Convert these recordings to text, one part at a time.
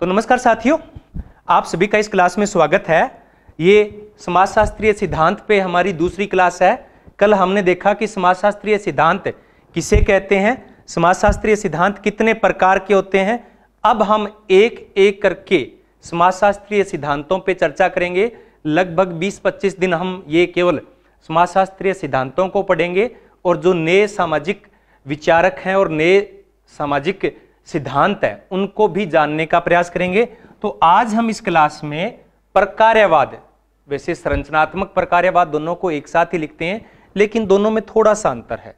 तो नमस्कार साथियों आप सभी का इस क्लास में स्वागत है ये समाजशास्त्रीय सिद्धांत पे हमारी दूसरी क्लास है कल हमने देखा कि समाजशास्त्रीय सिद्धांत किसे कहते हैं समाजशास्त्रीय सिद्धांत कितने प्रकार के होते हैं अब हम एक एक करके समाजशास्त्रीय सिद्धांतों पे चर्चा करेंगे लगभग 20-25 दिन हम ये केवल समाजशास्त्रीय सिद्धांतों को पढ़ेंगे और जो नए सामाजिक विचारक हैं और नए सामाजिक सिद्धांत है उनको भी जानने का प्रयास करेंगे तो आज हम इस क्लास में प्रकार्यवाद वैसे संरचनात्मक प्रकार्यवाद दोनों को एक साथ ही लिखते हैं लेकिन दोनों में थोड़ा सा अंतर है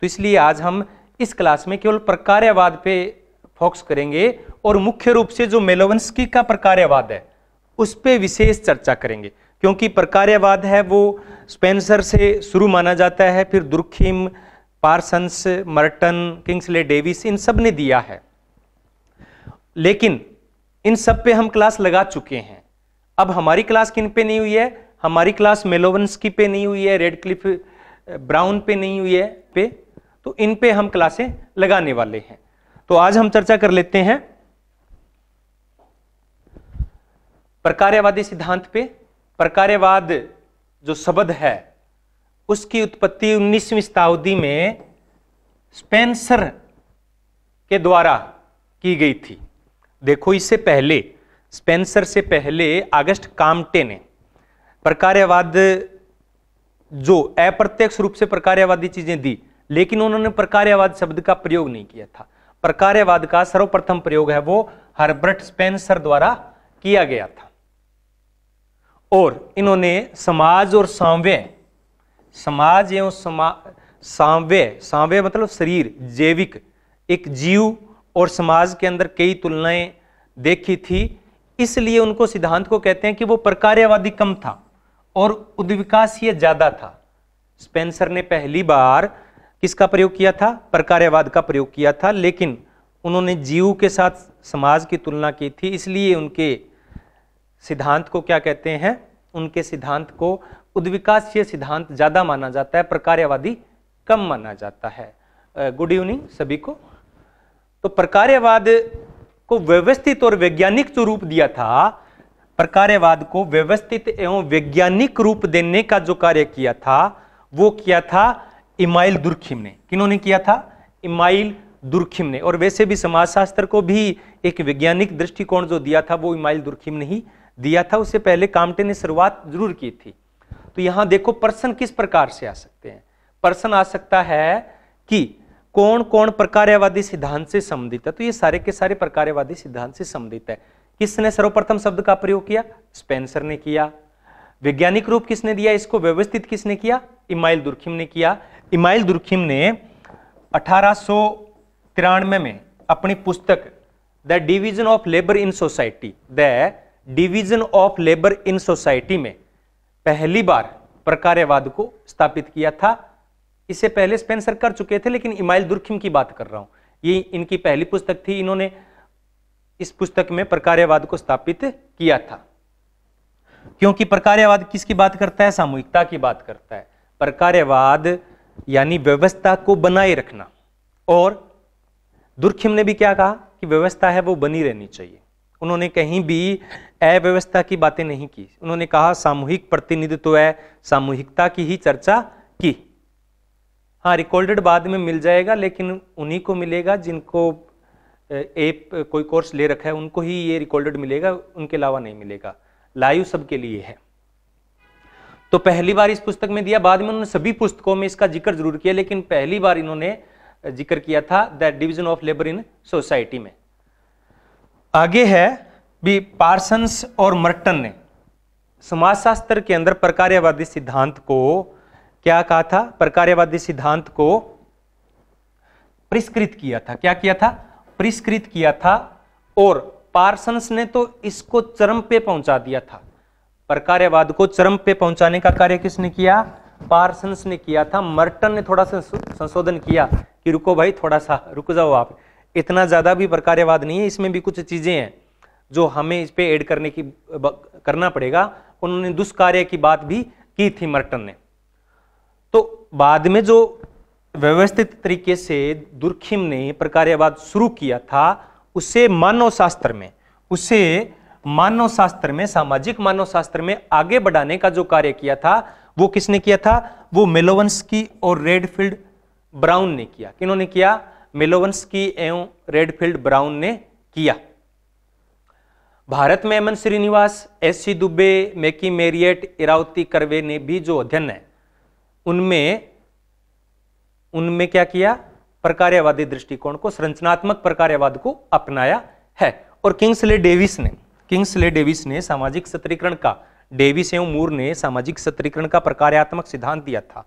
तो इसलिए आज हम इस क्लास में केवल प्रकार्यवाद पे फोकस करेंगे और मुख्य रूप से जो मेलोवंस्की का प्रकार्यवाद है उस पर विशेष चर्चा करेंगे क्योंकि प्रकार्यवाद है वो स्पेंसर से शुरू माना जाता है फिर Durkheim Parsons Merton Kingsley Davis इन सब ने दिया है लेकिन इन सब पे हम क्लास लगा चुके हैं अब हमारी क्लास किन पे नहीं हुई है हमारी क्लास मेलोवंस की पे नहीं हुई है रेड क्लिफ ब्राउन पे नहीं हुई है पे तो इन पे हम क्लासें लगाने वाले हैं तो आज हम चर्चा कर लेते हैं प्रकार्यवादी सिद्धांत पे प्रकार्यवाद जो शब्द है उसकी उत्पत्ति 19वीं शताब्दी में स्पेंसर के द्वारा की गई थी देखो इससे पहले स्पेंसर से पहले अगस्त कामटे ने प्रकार्यवाद जो अप्रत्यक्ष रूप से प्रकार्यवादी चीजें दी लेकिन उन्होंने प्रकार्यवाद शब्द का प्रयोग नहीं किया था प्रकार्यवाद का सर्वप्रथम प्रयोग है वो हर्बर्ट स्पेंसर द्वारा किया गया था और इन्होंने समाज और साम्य समाज एवं समा सांवे मतलब शरीर जैविक एक जीव और समाज के अंदर कई तुलनाएं देखी थी इसलिए उनको सिद्धांत को कहते हैं कि वो प्रकार्यवादी कम था और उद्विकासीय ज्यादा था स्पेंसर ने पहली बार किसका प्रयोग किया था प्रकार्यवाद का प्रयोग किया था लेकिन उन्होंने जीव के साथ समाज की तुलना की थी इसलिए उनके सिद्धांत को क्या कहते हैं उनके सिद्धांत को उद्विकासीय सिद्धांत ज़्यादा माना जाता है प्रकार्यवादी कम माना जाता है गुड इवनिंग सभी को तो प्रकार्यवाद को व्यवस्थित और वैज्ञानिक जो रूप दिया था प्रकार्यवाद को व्यवस्थित एवं वैज्ञानिक रूप देने का जो कार्य किया था वो किया था इमाइल दुर्खिम ने किन्होंने किया था इमाइल दुर्खिम ने और वैसे भी समाजशास्त्र को भी एक वैज्ञानिक दृष्टिकोण जो दिया था वो इमाइल दुर्खिम ने ही दिया था उससे पहले कामटे ने शुरुआत जरूर की थी तो यहां देखो पर्सन किस प्रकार से आ सकते हैं पर्सन आ सकता है कि कौन कौन प्रकार्यवादी सिद्धांत से संबंधित है तो ये सारे के सारे प्रकार्यवादी सिद्धांत से संबंधित है किसने सर्वप्रथम शब्द का प्रयोग किया स्पेंसर ने किया वैज्ञानिक रूप किसने दिया इसको व्यवस्थित किसने किया इमाइल दुर्खिम ने किया इमाइल दुर्खिम ने अठारह में अपनी पुस्तक the division of labour in society the division of labour in society में पहली बार प्रकार्यवाद को स्थापित किया था इससे पहले स्पेंसर कर चुके थे लेकिन इमाइल दुर्खिम की बात कर रहा हूं ये इनकी पहली पुस्तक थी इन्होंने इस पुस्तक में प्रकार्यवाद को स्थापित किया था क्योंकि प्रकार्यवाद किसकी बात करता है सामूहिकता की बात करता है प्रकार्यवाद यानी व्यवस्था को बनाए रखना और दुर्खिम ने भी क्या कहा कि व्यवस्था है वो बनी रहनी चाहिए उन्होंने कहीं भी अव्यवस्था की बातें नहीं की उन्होंने कहा सामूहिक प्रतिनिधित्व है सामूहिकता की ही चर्चा की हाँ रिकॉर्डेड बाद में मिल जाएगा लेकिन उन्हीं को मिलेगा जिनको एप कोई कोर्स ले रखा है उनको ही ये रिकॉर्डेड मिलेगा उनके अलावा नहीं मिलेगा लाइव सबके लिए है तो पहली बार इस पुस्तक में दिया बाद में उन्होंने सभी पुस्तकों में इसका जिक्र जरूर किया लेकिन पहली बार इन्होंने जिक्र किया था the division of labour in society में आगे है भी पार्संस और मर्टन ने समाजशास्त्र के अंदर प्रकार्यवादी सिद्धांत को क्या कहा था प्रकार्यवादी सिद्धांत को परिष्कृत किया था क्या किया था परिष्कृत किया था और पार्सन्स ने तो इसको चरम पे पहुंचा दिया था प्रकार्यवाद को चरम पे पहुंचाने का कार्य किसने किया पार्सन्स ने किया था मर्टन ने थोड़ा सा संशोधन किया कि रुको भाई थोड़ा सा रुक जाओ आप इतना ज्यादा भी प्रकार्यवाद नहीं है इसमें भी कुछ चीजें हैं जो हमें इस पर एड करने की करना पड़ेगा उन्होंने दुष्कार्य की बात भी की थी मर्टन ने तो बाद में जो व्यवस्थित तरीके से दुर्खिम ने प्रकार्यवाद शुरू किया था उसे मानव शास्त्र में उसे मानव शास्त्र में सामाजिक मानव शास्त्र में आगे बढ़ाने का जो कार्य किया था वो किसने किया था वो मेलोवंस की और रेडफील्ड ब्राउन ने किया किन्होंने किया की एवं रेडफील्ड ब्राउन ने किया भारत में M N Srinivas S C Dube McKim Marriott Irawati Karve ने भी जो अध्ययन है उनमें उनमें क्या किया प्रकार्यवादी दृष्टिकोण को संरचनात्मक प्रकार्यवाद को अपनाया है और किंग्सले डेविस ने किंग्सले डेविस ने सामाजिक सत्रीकरण का डेविस एवं मूर ने सामाजिक सत्रीकरण का प्रकार्यात्मक सिद्धांत दिया था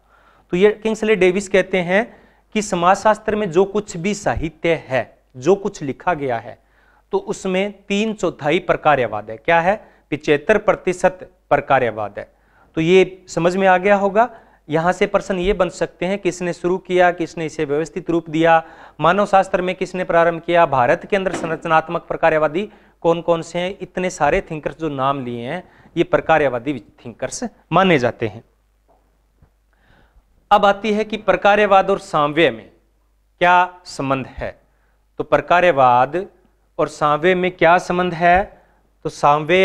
तो ये किंग्सले डेविस कहते हैं कि समाजशास्त्र में जो कुछ भी साहित्य है जो कुछ लिखा गया है तो उसमें तीन चौथाई पर कार्यवाद है क्या है पिचहत्तर प्रतिशत पर कार्यवाद है तो ये समझ में आ गया होगा यहाँ से प्रश्न ये बन सकते हैं किसने शुरू किया किसने इसे व्यवस्थित रूप दिया मानव शास्त्र में किसने प्रारंभ किया भारत के अंदर संरचनात्मक प्रकार्यवादी कौन कौन से हैं इतने सारे थिंकर्स जो नाम लिए हैं ये प्रकार्यवादी थिंकर्स माने जाते हैं अब आती है कि प्रकार्यवाद और साम्य में क्या संबंध है तो प्रकार्यवाद और सांवे में क्या संबंध है तो सांवे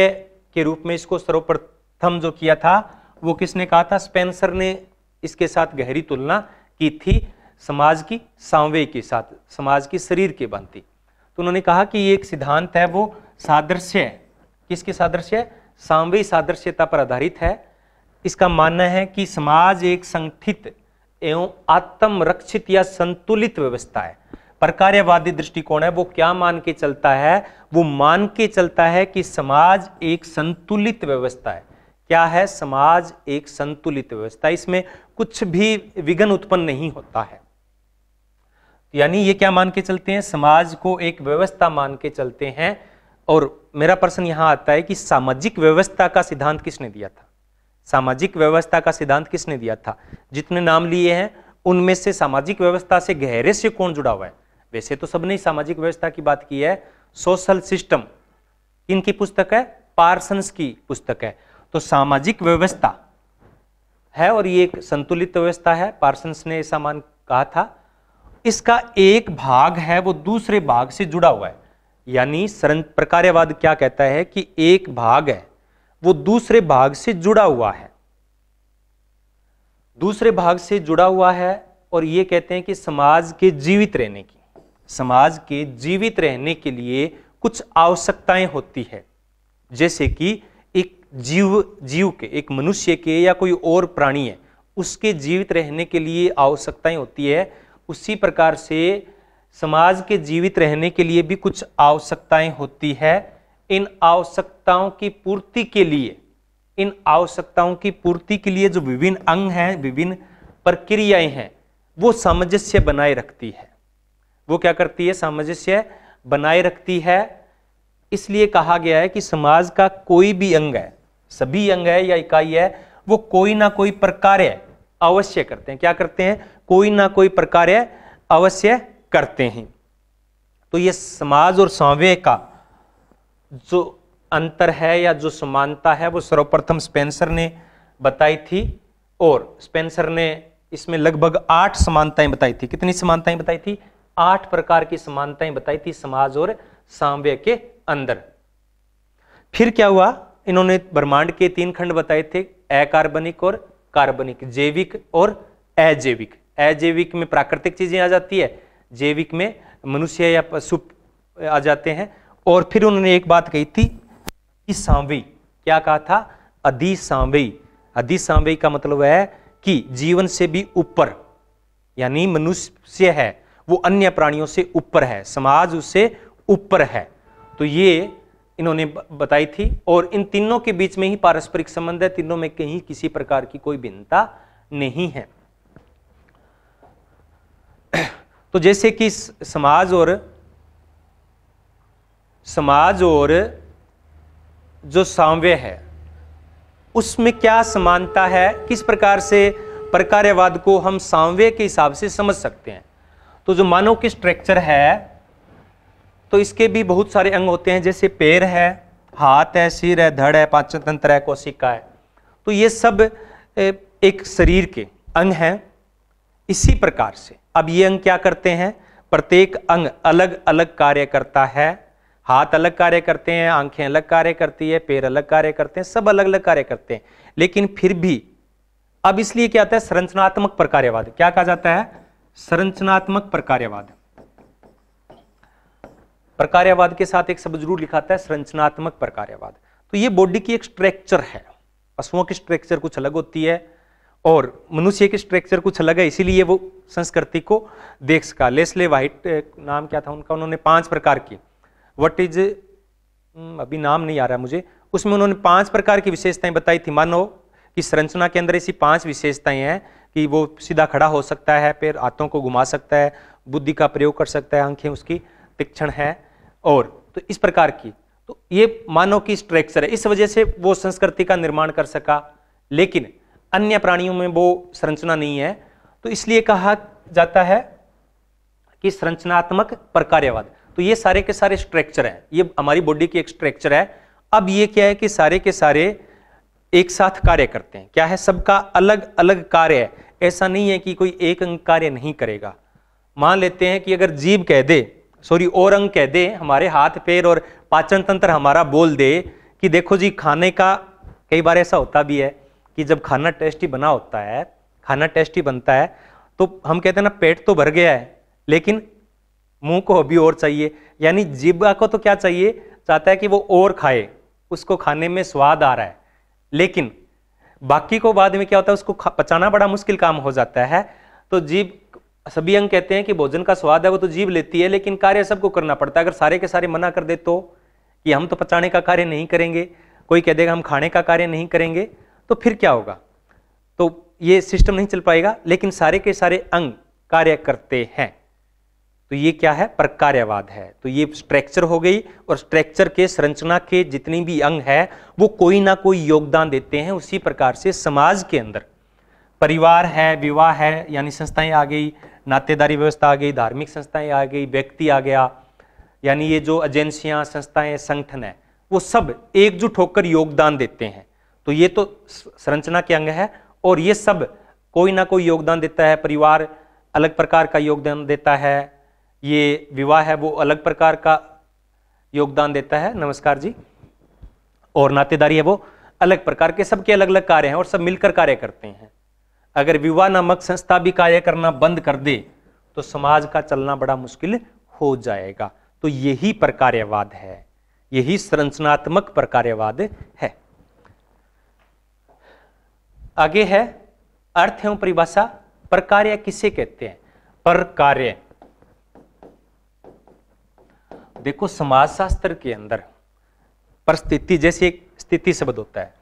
के रूप में इसको सर्वप्रथम जो किया था वो किसने कहा था स्पेंसर ने इसके साथ गहरी तुलना की थी समाज की सांवे के साथ समाज की शरीर के बनती तो उन्होंने कहा कि ये एक सिद्धांत है वो सादृश्य है किसके सादृश्य है सांवे सादृश्यता पर आधारित है इसका मानना है कि समाज एक संगठित एवं आत्मरक्षित या संतुलित व्यवस्था है प्रकार्यवादी दृष्टिकोण है वो क्या मान के चलता है वो मान के चलता है कि समाज एक संतुलित व्यवस्था है क्या है समाज एक संतुलित व्यवस्था इसमें कुछ भी विघन उत्पन्न नहीं होता है यानी ये क्या मान के चलते हैं समाज को एक व्यवस्था मान के चलते हैं और मेरा प्रश्न यहां आता है कि सामाजिक व्यवस्था का सिद्धांत किसने दिया था सामाजिक व्यवस्था का सिद्धांत किसने दिया था जितने नाम लिए हैं उनमें से सामाजिक व्यवस्था से गहरे से कौन जुड़ा हुआ है वैसे तो सबने सामाजिक व्यवस्था की बात की है सोशल सिस्टम इनकी पुस्तक है पार्सन्स की पुस्तक है तो सामाजिक व्यवस्था है और ये एक संतुलित व्यवस्था है पार्सन्स ने ऐसा मान कहा था इसका एक भाग है वो दूसरे भाग से जुड़ा हुआ है यानी प्रकार्यवाद क्या कहता है कि एक भाग है वो दूसरे भाग से जुड़ा हुआ है दूसरे भाग से जुड़ा हुआ है और ये कहते हैं कि समाज के जीवित रहने की समाज के जीवित रहने के लिए कुछ आवश्यकताएं होती है जैसे कि एक जीव जीव के एक मनुष्य के या कोई और प्राणी है उसके जीवित रहने के लिए आवश्यकताएं होती है उसी प्रकार से समाज के जीवित रहने के लिए भी कुछ आवश्यकताएं होती है इन आवश्यकताओं की पूर्ति के लिए इन आवश्यकताओं की पूर्ति के लिए जो विभिन्न अंग हैं विभिन्न प्रक्रियाएं हैं वो सामंजस्य बनाए रखती है वो क्या करती है सामंजस्य बनाए रखती है इसलिए कहा गया है कि समाज का कोई भी अंग है सभी अंग है या इकाई है वो कोई ना कोई प्रकार अवश्य करते हैं क्या करते हैं कोई ना कोई प्रकार अवश्य करते हैं तो ये समाज और सौवे का जो अंतर है या जो समानता है वो सर्वप्रथम स्पेंसर ने बताई थी और स्पेंसर ने इसमें लगभग आठ समानताएं बताई थी कितनी समानताएं बताई थी आठ प्रकार की समानताएं बताई थी समाज और सामव्य के अंदर फिर क्या हुआ इन्होंने ब्रह्मांड के तीन खंड बताए थे अकार्बनिक और कार्बनिक जैविक और अजैविक अजैविक में प्राकृतिक चीजें आ जाती है जैविक में मनुष्य या पशु आ जाते हैं और फिर उन्होंने एक बात कही थी सांवी क्या कहा था अधिसांवी अधिसांवी का मतलब है कि जीवन से भी ऊपर यानी मनुष्य है वो अन्य प्राणियों से ऊपर है समाज उससे ऊपर है तो ये इन्होंने बताई थी और इन तीनों के बीच में ही पारस्परिक संबंध है तीनों में कहीं किसी प्रकार की कोई भिन्नता नहीं है तो जैसे कि समाज और समाज और जो सामव्य है उसमें क्या समानता है किस प्रकार से प्रकार्यवाद को हम साम्य के हिसाब से समझ सकते हैं तो जो मानव की स्ट्रक्चर है तो इसके भी बहुत सारे अंग होते हैं जैसे पैर है हाथ है सिर है धड़ है पाचन तंत्र है कोशिका है तो ये सब एक शरीर के अंग हैं इसी प्रकार से अब ये अंग क्या करते हैं प्रत्येक अंग अलग अलग कार्य करता है हाथ अलग कार्य करते हैं आंखें अलग कार्य करती है पैर अलग कार्य करते हैं सब अलग अलग कार्य करते हैं लेकिन फिर भी अब इसलिए क्या आता है संरचनात्मक प्रकार्यवाद क्या कहा जाता है संरचनात्मक प्रकार्यवाद प्रकार्यवाद के साथ एक शब्द जरूर लिखाता है संरचनात्मक प्रकार्यवाद तो ये बॉडी की एक स्ट्रक्चर है पशुओं की स्ट्रक्चर कुछ अलग होती है और मनुष्य की स्ट्रक्चर कुछ अलग है इसीलिए वो संस्कृति को देख सका लेस्ले वाइट नाम क्या था उनका उन्होंने पांच प्रकार की वट इज अभी नाम नहीं आ रहा मुझे उसमें उन्होंने पांच प्रकार की विशेषताएं बताई थी मानो कि संरचना के अंदर ऐसी पांच विशेषताएं हैं कि वो सीधा खड़ा हो सकता है फिर हाथों को घुमा सकता है बुद्धि का प्रयोग कर सकता है आंखें उसकी तीक्षण है और तो इस प्रकार की तो ये मानव की स्ट्रक्चर है इस वजह से वो संस्कृति का निर्माण कर सका लेकिन अन्य प्राणियों में वो संरचना नहीं है तो इसलिए कहा जाता है कि संरचनात्मक प्रकार्यवाद तो ये सारे के सारे स्ट्रक्चर है ये हमारी बॉडी की एक स्ट्रक्चर है अब ये क्या है कि सारे के सारे एक साथ कार्य करते हैं क्या है सबका अलग अलग कार्य है ऐसा नहीं है कि कोई एक अंग कार्य नहीं करेगा मान लेते हैं कि अगर जीव कह दे सॉरी और अंग कह दे हमारे हाथ पैर और पाचन तंत्र हमारा बोल दे कि देखो जी खाने का कई बार ऐसा होता भी है कि जब खाना टेस्टी बना होता है खाना टेस्टी बनता है तो हम कहते हैं ना पेट तो भर गया है लेकिन मुंह को अभी और चाहिए यानी जीवा को तो क्या चाहिए चाहता है कि वो और खाए उसको खाने में स्वाद आ रहा है लेकिन बाकी को बाद में क्या होता है उसको पचाना बड़ा मुश्किल काम हो जाता है तो जीव सभी अंग कहते हैं कि भोजन का स्वाद है वो तो जीव लेती है लेकिन कार्य सबको करना पड़ता है अगर सारे के सारे मना कर दे तो कि हम तो पचाने का कार्य नहीं करेंगे कोई कह देगा हम खाने का कार्य नहीं करेंगे तो फिर क्या होगा तो ये सिस्टम नहीं चल पाएगा लेकिन सारे के सारे अंग कार्य करते हैं तो ये क्या है प्रकार्यवाद है तो ये स्ट्रक्चर हो गई और स्ट्रक्चर के संरचना के जितने भी अंग है वो कोई ना कोई योगदान देते हैं उसी प्रकार से समाज के अंदर परिवार है विवाह है यानी संस्थाएं आ गई नातेदारी व्यवस्था आ गई धार्मिक संस्थाएं आ गई व्यक्ति आ गया यानी ये जो एजेंसियां संस्थाएं संगठन है वो सब एकजुट होकर योगदान देते हैं तो ये तो संरचना के अंग है और ये सब कोई ना कोई योगदान देता है परिवार अलग प्रकार का योगदान देता है ये विवाह है वो अलग प्रकार का योगदान देता है नमस्कार जी और नातेदारी है वो अलग प्रकार के सबके अलग अलग कार्य हैं और सब मिलकर कार्य करते हैं अगर विवाह नामक संस्था भी कार्य करना बंद कर दे तो समाज का चलना बड़ा मुश्किल हो जाएगा तो यही प्रकार्यवाद है यही संरचनात्मक प्रकार्यवाद है आगे है अर्थ एवं परिभाषा प्रकार्य किसे कहते हैं पर कार्य देखो समाजशास्त्र के अंदर परिस्थिति जैसे एक स्थिति शब्द होता है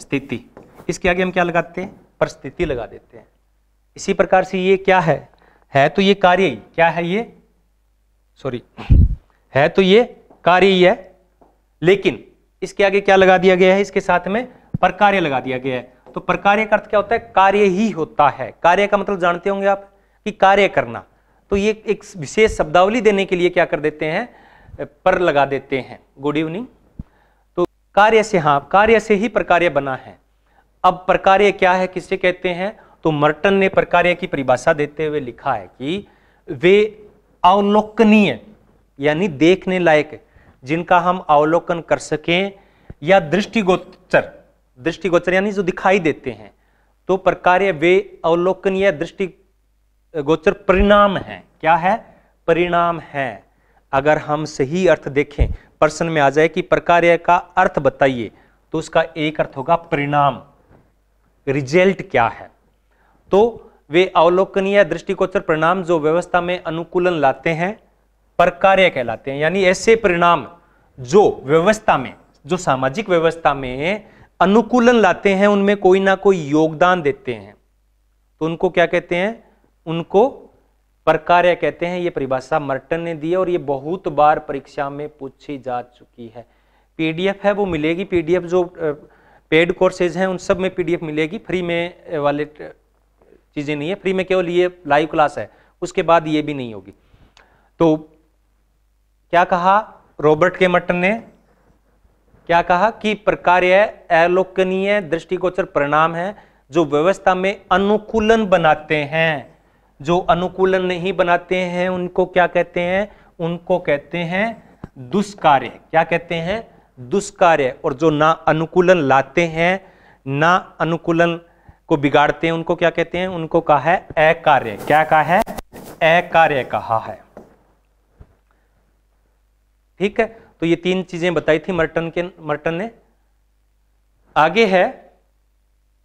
स्थिति इसके आगे हम क्या लगाते हैं परिस्थिति लगा देते हैं इसी प्रकार से ये क्या है है तो ये कार्य ही क्या है ये सॉरी है तो ये कार्य ही है लेकिन इसके आगे क्या लगा दिया गया है इसके साथ में प्रकार्य लगा दिया गया है तो प्रकार्य का अर्थ क्या होता है कार्य ही होता है कार्य का मतलब जानते होंगे आप कि कार्य करना तो ये एक विशेष शब्दावली देने के लिए क्या कर देते हैं पर लगा देते हैं गुड इवनिंग तो कार्य से हाँ कार्य से ही प्रकार्य बना है अब प्रकार्य क्या है किसे कहते हैं तो मर्टन ने प्रकार्य की परिभाषा देते हुए लिखा है कि वे अवलोकनीय यानी देखने लायक जिनका हम अवलोकन कर सकें या दृष्टिगोचर दृष्टिगोचर यानी जो दिखाई देते हैं तो प्रकार्य वे अवलोकनीय दृष्टि गोचर परिणाम है क्या है परिणाम है अगर हम सही अर्थ देखें प्रश्न में आ जाए कि प्रकार्य का अर्थ बताइए तो उसका एक अर्थ होगा परिणाम रिजल्ट क्या है तो वे अवलोकनीय दृष्टिकोचर परिणाम जो व्यवस्था में अनुकूलन लाते हैं प्रकार्य कहलाते हैं यानी ऐसे परिणाम जो व्यवस्था में जो सामाजिक व्यवस्था में अनुकूलन लाते हैं उनमें कोई ना कोई योगदान देते हैं तो उनको क्या कहते हैं उनको प्रकार्य कहते हैं ये परिभाषा मर्टन ने दी है और ये बहुत बार परीक्षा में पूछी जा चुकी है पीडीएफ है वो मिलेगी पीडीएफ जो पेड कोर्सेज हैं उन सब में पीडीएफ मिलेगी फ्री में वाले चीज़ें नहीं है फ्री में केवल ये लाइव क्लास है उसके बाद ये भी नहीं होगी तो क्या कहा रॉबर्ट के मर्टन ने क्या कहा कि प्रकार्य अलोकनीय दृष्टिगोचर परिणाम है जो व्यवस्था में अनुकूलन बनाते हैं जो अनुकूलन नहीं बनाते हैं उनको क्या कहते हैं उनको कहते हैं दुष्कार्य क्या कहते हैं दुष्कार्य और जो ना अनुकूलन लाते हैं ना अनुकूलन को बिगाड़ते हैं उनको क्या कहते हैं उनको कहा है अकार्य क्या कहा है अकार्य कहा है ठीक है तो ये तीन चीजें बताई थी मर्टन के मर्टन ने आगे है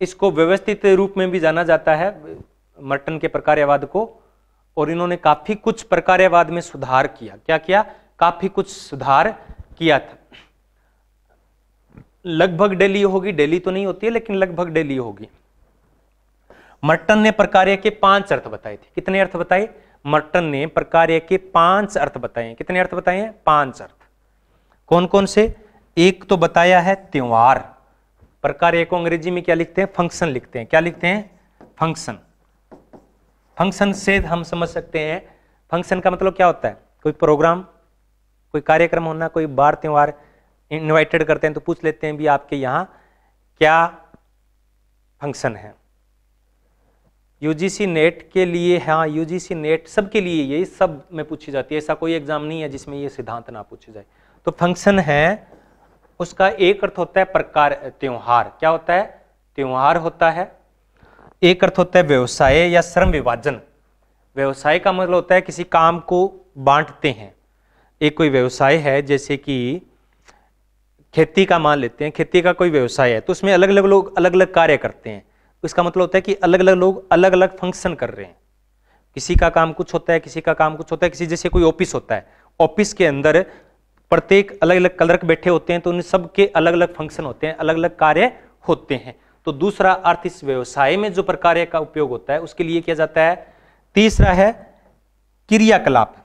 इसको व्यवस्थित रूप में भी जाना जाता है मर्टन के प्रकार्यवाद को और इन्होंने काफी कुछ प्रकार्यवाद में सुधार किया क्या किया काफी कुछ सुधार किया था लगभग डेली होगी डेली तो नहीं होती है लेकिन लगभग डेली होगी मर्टन ने प्रकार्य के पांच अर्थ बताए थे कितने अर्थ बताए मर्टन ने प्रकार्य के पांच अर्थ बताए कितने अर्थ बताए हैं पांच अर्थ कौन कौन से एक तो बताया है त्योहार प्रकार्य को अंग्रेजी में क्या लिखते हैं फंक्शन लिखते हैं क्या लिखते हैं फंक्शन फंक्शन से हम समझ सकते हैं फंक्शन का मतलब क्या होता है कोई प्रोग्राम कोई कार्यक्रम होना कोई बार त्यौहार इन्वाइटेड करते हैं तो पूछ लेते हैं भी आपके यहाँ क्या फंक्शन है यूजीसी नेट के लिए हाँ यूजीसी नेट सबके लिए ये सब में पूछी जाती है ऐसा कोई एग्जाम नहीं है जिसमें ये सिद्धांत ना पूछे जाए तो फंक्शन है उसका एक अर्थ होता है प्रकार त्यौहार क्या होता है त्यौहार होता है एक अर्थ होता है व्यवसाय या श्रम विभाजन व्यवसाय का मतलब होता है किसी काम को बांटते हैं एक कोई व्यवसाय है जैसे कि खेती का मान लेते हैं खेती का कोई व्यवसाय है तो उसमें अलग अलग लोग अलग अलग कार्य करते हैं इसका मतलब होता है कि अलग अलग लोग अलग अलग फंक्शन कर रहे हैं किसी का काम कुछ होता है किसी का काम कुछ होता है किसी जैसे कोई ऑफिस होता है ऑफिस के अंदर प्रत्येक अलग अलग कलर्क बैठे होते हैं तो उन सबके अलग अलग फंक्शन होते हैं अलग अलग कार्य होते हैं तो दूसरा अर्थ इस व्यवसाय में जो प्रकार का उपयोग होता है उसके लिए किया जाता है तीसरा है क्रियाकलाप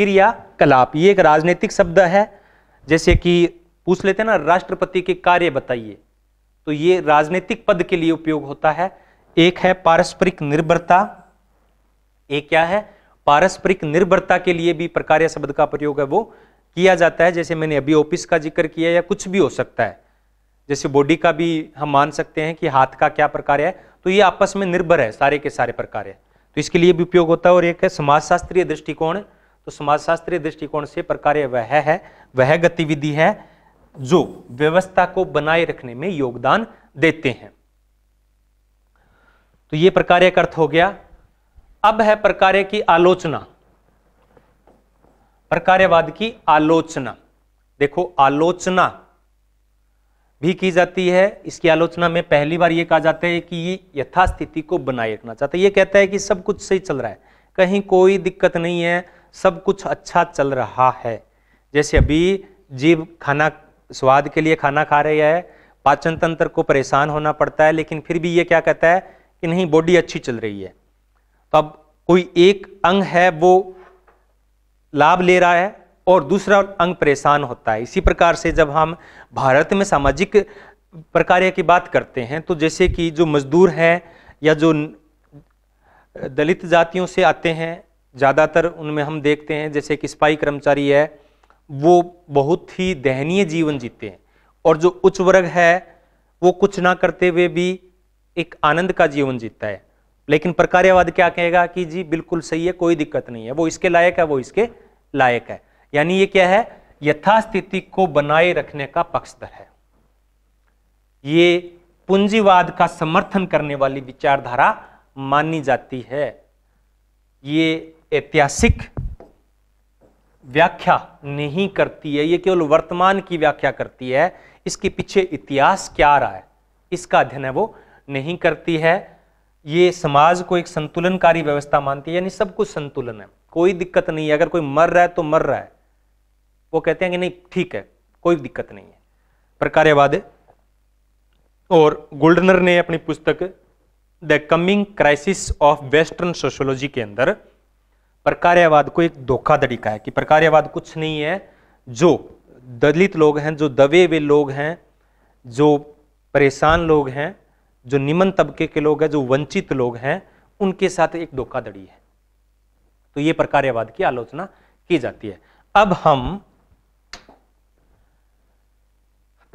क्रियाकलाप ये एक राजनीतिक शब्द है जैसे कि पूछ लेते हैं ना राष्ट्रपति के कार्य बताइए तो ये राजनीतिक पद के लिए उपयोग होता है एक है पारस्परिक निर्भरता एक क्या है पारस्परिक निर्भरता के लिए भी प्रकार शब्द का प्रयोग है वो किया जाता है जैसे मैंने अभी ऑफिस का जिक्र किया या कुछ भी हो सकता है जैसे बॉडी का भी हम मान सकते हैं कि हाथ का क्या प्रकार है तो ये आपस में निर्भर है सारे के सारे प्रकार है तो इसके लिए भी उपयोग होता है और एक है समाजशास्त्रीय दृष्टिकोण तो समाजशास्त्रीय दृष्टिकोण से प्रकार वह है वह गतिविधि है जो व्यवस्था को बनाए रखने में योगदान देते हैं तो ये प्रकार का अर्थ हो गया अब है प्रकार की आलोचना प्रकार्यवाद की आलोचना देखो आलोचना भी की जाती है इसकी आलोचना में पहली बार ये कहा जाता है कि ये यथास्थिति को बनाए रखना चाहता है ये कहता है कि सब कुछ सही चल रहा है कहीं कोई दिक्कत नहीं है सब कुछ अच्छा चल रहा है जैसे अभी जीव खाना स्वाद के लिए खाना खा रही है पाचन तंत्र को परेशान होना पड़ता है लेकिन फिर भी ये क्या कहता है कि नहीं बॉडी अच्छी चल रही है तो अब कोई एक अंग है वो लाभ ले रहा है और दूसरा अंग परेशान होता है इसी प्रकार से जब हम भारत में सामाजिक प्रकार की बात करते हैं तो जैसे कि जो मजदूर हैं या जो दलित जातियों से आते हैं ज़्यादातर उनमें हम देखते हैं जैसे कि स्पाई कर्मचारी है वो बहुत ही दयनीय जीवन जीते हैं और जो उच्च वर्ग है वो कुछ ना करते हुए भी एक आनंद का जीवन जीता है लेकिन प्रकार्यवाद क्या कहेगा कि जी बिल्कुल सही है कोई दिक्कत नहीं है वो इसके लायक है वो इसके लायक है यानी ये क्या है यथास्थिति को बनाए रखने का पक्षधर है ये पूंजीवाद का समर्थन करने वाली विचारधारा मानी जाती है ये ऐतिहासिक व्याख्या नहीं करती है ये केवल वर्तमान की व्याख्या करती है इसके पीछे इतिहास क्या रहा है इसका अध्ययन है वो नहीं करती है ये समाज को एक संतुलनकारी व्यवस्था मानती है यानी सब कुछ संतुलन है कोई दिक्कत नहीं है अगर कोई मर रहा है तो मर रहा है वो कहते हैं कि नहीं ठीक है कोई दिक्कत नहीं है प्रकार्यवाद और गोल्डनर ने अपनी पुस्तक the coming crisis of western sociology के अंदर प्रकार्यवाद को एक धोखाधड़ी का है कि प्रकार्यवाद कुछ नहीं है जो दलित लोग हैं जो दबे हुए लोग हैं जो परेशान लोग हैं जो निम्न तबके के लोग हैं जो वंचित लोग हैं उनके साथ एक धोखाधड़ी है तो ये प्रकार्यवाद की आलोचना की जाती है अब हम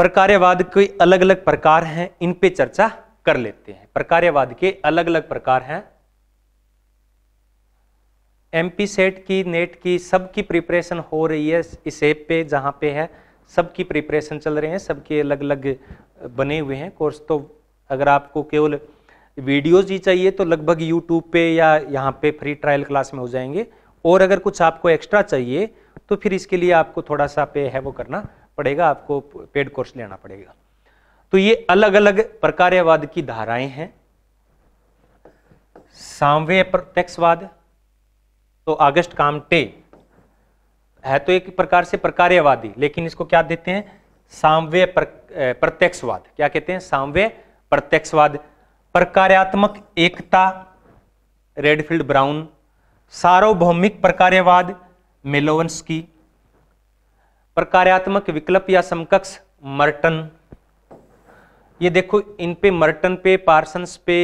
प्रकार्यवाद के अलग अलग प्रकार हैं इन पे चर्चा कर लेते हैं प्रकार्यवाद के अलग अलग प्रकार हैं एमपी सेट की नेट की सबकी प्रिपरेशन हो रही है इस ऐप पे जहाँ पे है सबकी प्रिपरेशन चल रहे हैं सबके अलग अलग बने हुए हैं कोर्स तो अगर आपको केवल वीडियोज ही चाहिए तो लगभग यूट्यूब पे या यहाँ पे फ्री ट्रायल क्लास में हो जाएंगे और अगर कुछ आपको एक्स्ट्रा चाहिए तो फिर इसके लिए आपको थोड़ा सा पे है वो करना पड़ेगा आपको पेड कोर्स लेना पड़ेगा तो ये अलग अलग प्रकार्यवाद की धाराएं हैं सामवे प्रत्यक्षवाद तो अगस्त कामटे है तो एक प्रकार से प्रकार्यवादी लेकिन इसको क्या देते हैं सामवे प्रत्यक्षवाद क्या कहते हैं सामवे प्रत्यक्षवाद प्रकार्यात्मक एकता रेडफील्ड ब्राउन सार्वभौमिक प्रकार्यवाद मेलोवंस की प्रकार्यात्मक विकल्प या समकक्ष मर्टन ये देखो इन पे मर्टन पे पार्सन्स पे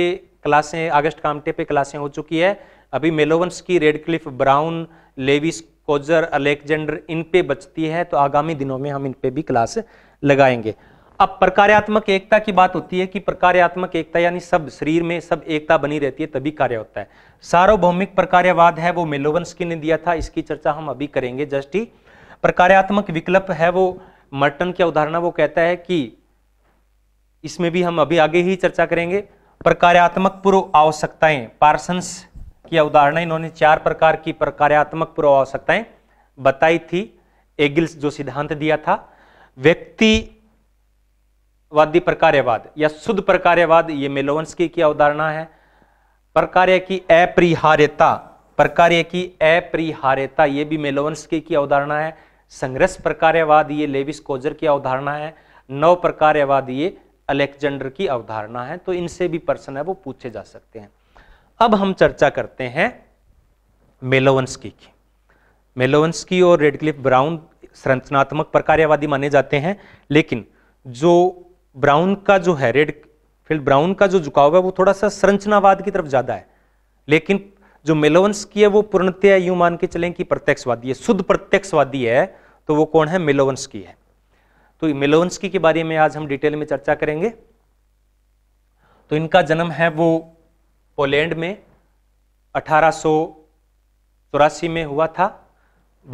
क्लासें अगस्त कामटे पे क्लासें हो चुकी है अभी मेलोवंस की Radcliffe Brown Lewis Coser Alexander इन पे बचती है तो आगामी दिनों में हम इन पे भी क्लास लगाएंगे अब प्रकार्यात्मक एकता की बात होती है कि प्रकार्यात्मक एकता यानी सब शरीर में सब एकता बनी रहती है तभी कार्य होता है सार्वभौमिक प्रकार्यवाद है वो मेलोवंस की ने दिया था इसकी चर्चा हम अभी करेंगे जस्ट ही पर कार्यात्मक विकल्प है वो मर्टन की उदाहरण वो कहता है कि इसमें भी हम अभी आगे ही चर्चा करेंगे पर कार्यात्मक पूर्व आवश्यकताएं पार्सन्स की अवधारणा इन्होंने चार प्रकार की पर कार्यात्मक पूर्व आवश्यकताएं बताई थी एगिल्स जो सिद्धांत दिया था व्यक्तिवादी प्रकार्यवाद या शुद्ध प्रकार्यवाद ये मेलोवंस की अवधारणा है प्रकार्य की अपरिहार्यता प्रकार्य की अपरिहार्यता ये भी मेलोवंस की अवधारणा है संघर्ष प्रकार्यवाद ये लेविस कोजर की अवधारणा है नव प्रकार्यवाद ये अलेक्जेंडर की अवधारणा है तो इनसे भी प्रश्न है वो पूछे जा सकते हैं अब हम चर्चा करते हैं मेलोवंस्की की मेलोवंस्की और रेडक्लिफ ब्राउन संरचनात्मक प्रकार्यवादी माने जाते हैं लेकिन जो ब्राउन का जो है रेड फील्ड ब्राउन का जो झुकाव है वो थोड़ा सा संरचनावाद की तरफ ज्यादा है लेकिन जो मिलोवंश की है वो पूर्णतया यूं मान के चलें कि प्रत्यक्षवादी है शुद्ध प्रत्यक्षवादी है तो वो कौन है मिलोवंश की है तो मेलोवंस्की के बारे में आज हम डिटेल में चर्चा करेंगे तो इनका जन्म है वो पोलैंड में अठारह में हुआ था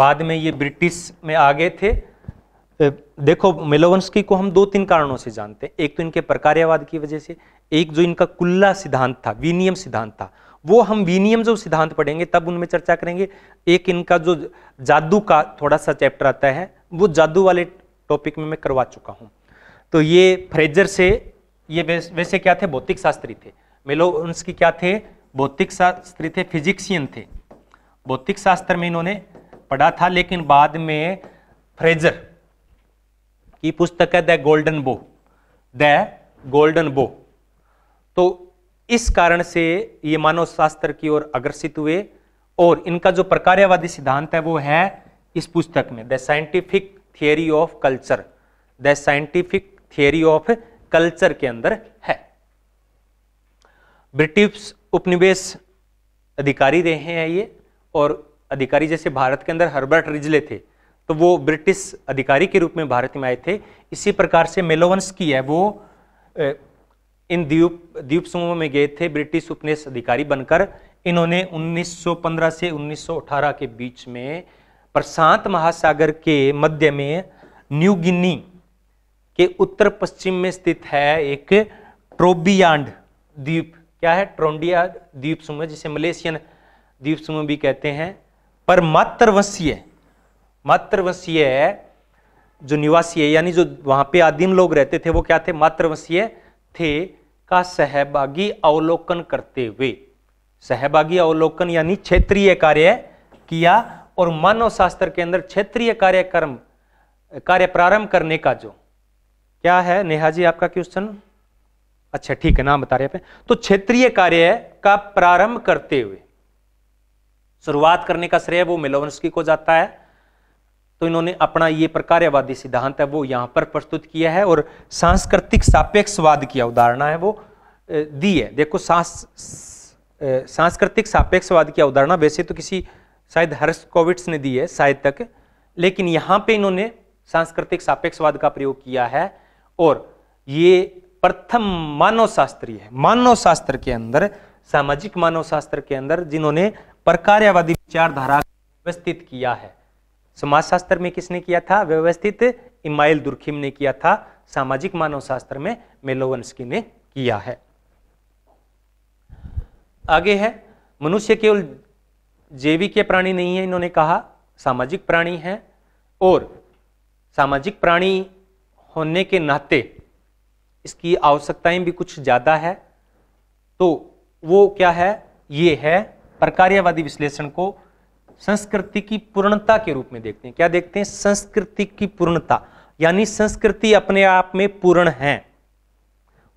बाद में ये ब्रिटिश में आ गए थे देखो मेलोवंस्की को हम दो तीन कारणों से जानते हैं एक तो इनके प्रकार्यवाद की वजह से एक जो इनका कुल्ला सिद्धांत था विनियम सिद्धांत था वो हम विनियम जो सिद्धांत पढ़ेंगे तब उनमें चर्चा करेंगे एक इनका जो जादू का थोड़ा सा चैप्टर आता है वो जादू वाले टॉपिक में मैं करवा चुका हूँ तो ये फ्रेजर से ये वैसे क्या थे भौतिक शास्त्री थे मेलो उनकी क्या थे भौतिक शास्त्री थे फिजिक्सियन थे भौतिक शास्त्र में इन्होंने पढ़ा था लेकिन बाद में फ्रेजर की पुस्तक है the golden bough the golden bough तो इस कारण से ये मानव शास्त्र की ओर अग्रसित हुए और इनका जो प्रकार्यवादी सिद्धांत है वो है इस पुस्तक में the scientific theory of culture the scientific theory of culture के अंदर है ब्रिटिश उपनिवेश अधिकारी रहे हैं ये और अधिकारी जैसे भारत के अंदर हर्बर्ट रिजले थे तो वो ब्रिटिश अधिकारी के रूप में भारत में आए थे इसी प्रकार से मेलोवंस की है वो इन द्वीप द्वीप समूह में गए थे ब्रिटिश उपनिवेश अधिकारी बनकर इन्होंने 1915 से 1918 के बीच में प्रशांत महासागर के मध्य में न्यू गिनी के उत्तर पश्चिम में स्थित है एक ट्रोबियांड द्वीप क्या है ट्रोंडिया द्वीप समूह जिसे मलेशियन द्वीप समूह भी कहते हैं पर मातृवंशीय मातृवंशीय जो निवासी है यानी जो वहां पे आदिम लोग रहते थे वो क्या थे मातृवंशीय थे का सहभागी अवलोकन करते हुए सहभागी अवलोकन यानी क्षेत्रीय कार्य किया और मानव शास्त्र के अंदर क्षेत्रीय कार्यक्रम कार्य प्रारंभ करने का जो क्या है नेहा जी आपका क्वेश्चन अच्छा ठीक है नाम बता रहे हैं तो क्षेत्रीय कार्य का प्रारंभ करते हुए शुरुआत करने का श्रेय वो मिलोवंशी को जाता है तो इन्होंने अपना ये प्रकार्यवादी सिद्धांत है वो यहाँ पर प्रस्तुत किया है और सांस्कृतिक सापेक्षवाद की अवधारणा है वो दी है देखो सांस सांस्कृतिक सापेक्षवाद की अवधारणा वैसे तो किसी शायद हर्ष कोविट्स ने दी है शायद तक लेकिन यहाँ पे इन्होंने सांस्कृतिक सापेक्षवाद का प्रयोग किया है और ये प्रथम मानव शास्त्री है मानव शास्त्र के अंदर सामाजिक मानव शास्त्र के अंदर जिन्होंने प्रकार्यवादी विचारधारा व्यवस्थित किया है समाजशास्त्र में किसने किया था व्यवस्थित इमाइल दुर्खिम ने किया था सामाजिक मानव शास्त्र में मेलोवंस्की ने किया है आगे है मनुष्य केवल के प्राणी नहीं है इन्होंने कहा सामाजिक प्राणी है और सामाजिक प्राणी होने के नाते इसकी आवश्यकताएं भी कुछ ज़्यादा है तो वो क्या है ये है प्रकार्यवादी विश्लेषण को संस्कृति की पूर्णता के रूप में देखते हैं क्या देखते हैं संस्कृति की पूर्णता यानी संस्कृति अपने आप में पूर्ण है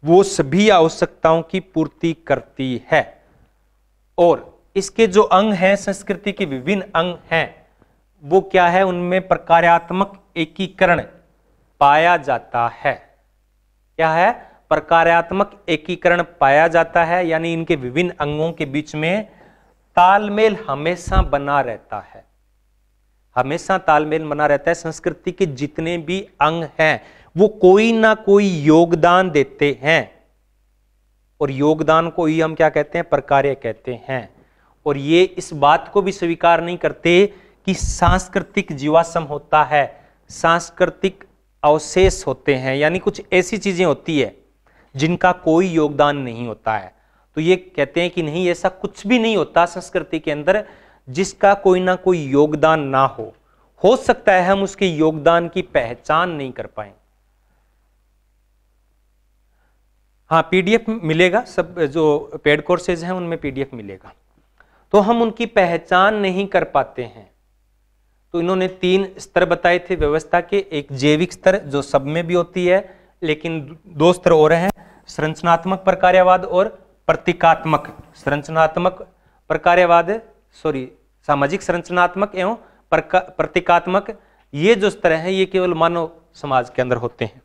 वो सभी आवश्यकताओं की पूर्ति करती है और इसके जो अंग हैं संस्कृति के विभिन्न अंग हैं वो क्या है उनमें प्रकार्यात्मक एकीकरण पाया जाता है क्या है प्रकार्यात्मक एकीकरण पाया जाता है यानी इनके विभिन्न अंगों के बीच में तालमेल हमेशा बना रहता है हमेशा तालमेल बना रहता है संस्कृति के जितने भी अंग हैं वो कोई ना कोई योगदान देते हैं और योगदान को ही हम क्या कहते हैं प्रकार्य कहते हैं और ये इस बात को भी स्वीकार नहीं करते कि सांस्कृतिक जीवाश्म होता है सांस्कृतिक अवशेष होते हैं यानी कुछ ऐसी चीजें होती है जिनका कोई योगदान नहीं होता है तो ये कहते हैं कि नहीं ऐसा कुछ भी नहीं होता संस्कृति के अंदर जिसका कोई ना कोई योगदान ना हो हो सकता है हम उसके योगदान की पहचान नहीं कर पाए हाँ पीडीएफ मिलेगा सब जो पेड कोर्सेज हैं उनमें पीडीएफ मिलेगा तो हम उनकी पहचान नहीं कर पाते हैं तो इन्होंने तीन स्तर बताए थे व्यवस्था के एक जैविक स्तर जो सब में भी होती है लेकिन दो स्तर और हैं संरचनात्मक प्रकार्यवाद और प्रतीकात्मक संरचनात्मक प्रकार्यवाद सॉरी सामाजिक संरचनात्मक एवं प्रतीकात्मक ये जो स्तर हैं ये केवल मानव समाज के अंदर होते हैं